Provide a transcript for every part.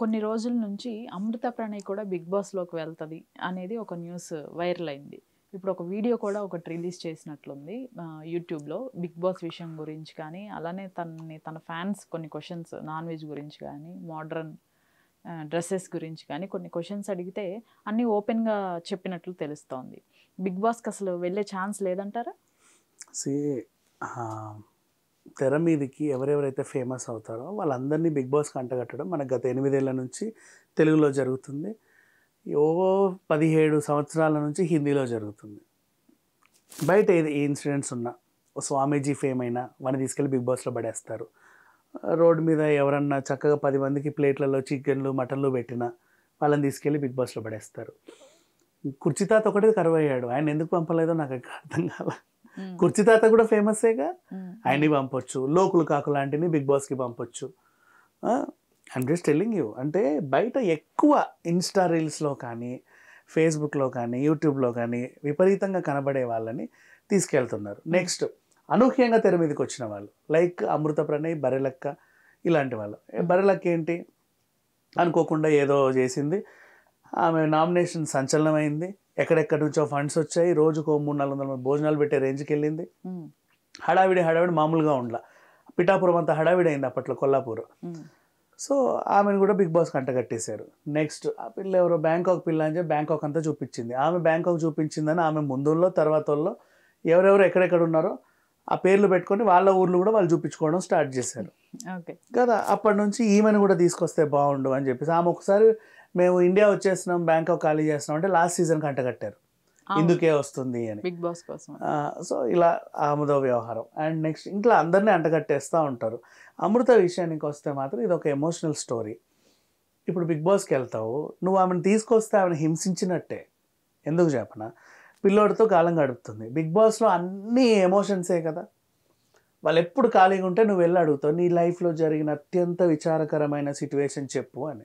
కొన్ని రోజుల నుంచి అమృత ప్రణయ్ కూడా బిగ్ బాస్లోకి వెళ్తుంది అనేది ఒక న్యూస్ వైరల్ అయింది ఇప్పుడు ఒక వీడియో కూడా ఒకటి రిలీజ్ చేసినట్లుంది యూట్యూబ్లో బిగ్ బాస్ విషయం గురించి కానీ అలానే తనని తన ఫ్యాన్స్ కొన్ని క్వశ్చన్స్ నాన్ వెజ్ గురించి కానీ మోడ్రన్ డ్రెస్సెస్ గురించి కానీ కొన్ని క్వశ్చన్స్ అడిగితే అన్నీ ఓపెన్గా చెప్పినట్లు తెలుస్తోంది బిగ్ బాస్కి అసలు వెళ్ళే ఛాన్స్ లేదంటారా తెర మీదకి ఎవరెవరైతే ఫేమస్ అవుతారో వాళ్ళందరినీ బిగ్ బాస్ కంటగట్టడం మనకు గత ఎనిమిదేళ్ల నుంచి తెలుగులో జరుగుతుంది ఓ పదిహేడు సంవత్సరాల నుంచి హిందీలో జరుగుతుంది బయట ఏది ఏ ఇన్సిడెంట్స్ ఉన్నా ఓ స్వామీజీ ఫేమ్ అయినా వాడిని తీసుకెళ్ళి బిగ్ బాస్లో పడేస్తారు రోడ్డు మీద ఎవరన్నా చక్కగా పది మందికి ప్లేట్లలో చికెన్లు మటన్లు పెట్టినా వాళ్ళని తీసుకెళ్ళి బిగ్ బాస్లో పడేస్తారు కుర్చితాత ఒకటే కరువయ్యాడు ఆయన ఎందుకు పంపలేదో నాకు అర్థం కాలేదు కుర్చీ తాత కూడా ఏగా ఆయన్ని పంపొచ్చు లోకులు కాకు లాంటిని బిగ్ బాస్కి పంపొచ్చు అండ్ టెల్లింగ్ యూ అంటే బయట ఎక్కువ ఇన్స్టా రీల్స్లో కానీ ఫేస్బుక్లో కానీ యూట్యూబ్లో కానీ విపరీతంగా కనబడే వాళ్ళని తీసుకెళ్తున్నారు నెక్స్ట్ అనూహ్యంగా తెర మీదకి వచ్చిన వాళ్ళు లైక్ అమృత ప్రణయ్ బరెలక్క ఇలాంటి వాళ్ళు బరెలక్క ఏంటి అనుకోకుండా ఏదో చేసింది ఆమె నామినేషన్ సంచలనమైంది ఎక్కడెక్కడి నుంచో ఫండ్స్ వచ్చాయి రోజుకు మూడు నాలుగు వందల మంది భోజనాలు పెట్టే రేంజ్కి వెళ్ళింది హడావిడి హడావిడి మామూలుగా ఉండలా పిఠాపురం అంతా హడావిడి అయింది అప్పట్లో కొల్లాపూర్ సో ఆమెను కూడా బిగ్ బాస్ కంట కట్టేశారు నెక్స్ట్ ఆ పిల్ల ఎవరో బ్యాంకాక్ పిల్ల అని చెప్పి బ్యాంకాక్ అంతా చూపించింది ఆమె బ్యాంకాక్ చూపించిందని ఆమె ముందుల్లో తర్వాత ఎవరెవరు ఎక్కడెక్కడ ఉన్నారో ఆ పేర్లు పెట్టుకొని వాళ్ళ ఊర్లు కూడా వాళ్ళు చూపించుకోవడం స్టార్ట్ చేశారు కదా అప్పటి నుంచి ఈమెను కూడా తీసుకొస్తే బాగుండు అని చెప్పేసి ఆమె ఒకసారి మేము ఇండియా బ్యాంక్ బ్యాంకాక్ ఖాళీ చేస్తున్నాం అంటే లాస్ట్ సీజన్ కట్టారు ఇందుకే వస్తుంది అని బిగ్ బాస్ కోసం సో ఇలా ఆముదో వ్యవహారం అండ్ నెక్స్ట్ ఇంట్లో అందరినీ అంటగట్టేస్తూ ఉంటారు అమృత విషయానికి వస్తే మాత్రం ఇది ఒక ఎమోషనల్ స్టోరీ ఇప్పుడు బిగ్ బాస్కి వెళ్తావు నువ్వు ఆమెను తీసుకొస్తే ఆమెను హింసించినట్టే ఎందుకు చెప్పనా పిల్లోడితో కాలం గడుపుతుంది బిగ్ బాస్లో అన్ని ఎమోషన్సే కదా వాళ్ళు ఎప్పుడు ఖాళీగా ఉంటే నువ్వు వెళ్ళి అడుగుతావు నీ లైఫ్లో జరిగిన అత్యంత విచారకరమైన సిట్యువేషన్ చెప్పు అని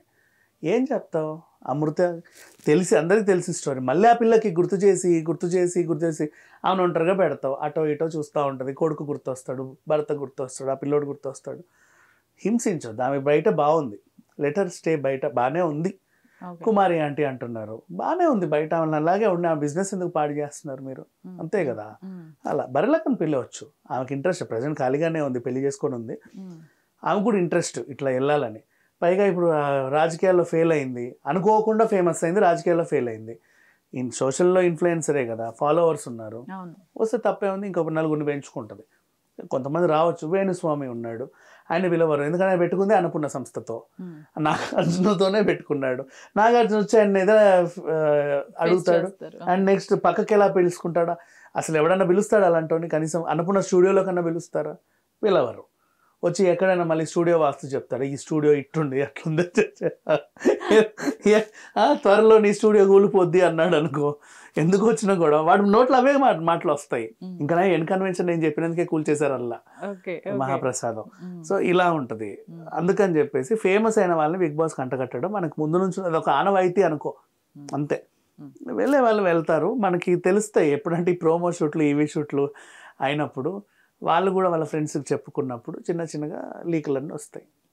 ఏం చెప్తావు అమృత తెలిసి అందరికీ తెలిసిన స్టోరీ మళ్ళీ ఆ పిల్లకి గుర్తు చేసి గుర్తు చేసి గుర్తు చేసి ఆమెను ఒంటరిగా పెడతావు అటో ఇటో చూస్తూ ఉంటుంది కొడుకు గుర్తొస్తాడు భర్త గుర్తొస్తాడు ఆ పిల్లోడు గుర్తొస్తాడు హింసించద్దు ఆమె బయట బాగుంది లెటర్ స్టే బయట బాగానే ఉంది కుమారి ఆంటీ అంటున్నారు బాగానే ఉంది బయట ఆమె అలాగే ఉండి ఆ బిజినెస్ ఎందుకు పాడు చేస్తున్నారు మీరు అంతే కదా అలా బరిలకని పెళ్ళవచ్చు ఆమెకి ఇంట్రెస్ట్ ప్రజెంట్ ఖాళీగానే ఉంది పెళ్లి చేసుకొని ఉంది ఆమె కూడా ఇంట్రెస్ట్ ఇట్లా వెళ్ళాలని పైగా ఇప్పుడు రాజకీయాల్లో ఫెయిల్ అయింది అనుకోకుండా ఫేమస్ అయింది రాజకీయాల్లో ఫెయిల్ అయింది ఇన్ సోషల్లో ఇన్ఫ్లుయెన్సరే కదా ఫాలోవర్స్ ఉన్నారు వస్తే తప్పే ఉంది ఇంకొక నలుగురిని పెంచుకుంటుంది కొంతమంది రావచ్చు వేణుస్వామి ఉన్నాడు ఆయన పిలవరు ఎందుకంటే పెట్టుకుంది అనుకున్న సంస్థతో నాగార్జునతోనే పెట్టుకున్నాడు నాగార్జున వచ్చి ఆయన ఏదో అడుగుతాడు అండ్ నెక్స్ట్ పక్కకి ఎలా పిలుచుకుంటాడా అసలు ఎవడన్నా పిలుస్తాడు అలాంటి కనీసం అనుకున్న స్టూడియోలో కన్నా పిలుస్తారా పిలవరు వచ్చి ఎక్కడైనా మళ్ళీ స్టూడియో వాస్తు చెప్తాడు ఈ స్టూడియో ఇట్టుండి అట్లుంది త్వరలో నీ స్టూడియో కూలిపోద్ది అన్నాడు అనుకో ఎందుకు వచ్చినా కూడా వాడు నోట్లు అవే మాటలు వస్తాయి ఇంకా ఎన్ కన్వెన్షన్ నేను చెప్పినందుకే కూల్చేశారు అల్లా మహాప్రసాదం సో ఇలా ఉంటుంది అందుకని చెప్పేసి ఫేమస్ అయిన వాళ్ళని బిగ్ బాస్ కంటగట్టడం మనకు ముందు నుంచి అదొక ఆనవాయితీ అనుకో అంతే వెళ్ళే వాళ్ళు వెళ్తారు మనకి తెలుస్తాయి ఎప్పుడంటే ఈ ప్రోమో షూట్లు ఈవీ షూట్లు అయినప్పుడు వాళ్ళు కూడా వాళ్ళ ఫ్రెండ్స్కి చెప్పుకున్నప్పుడు చిన్న చిన్నగా లీకులన్నీ వస్తాయి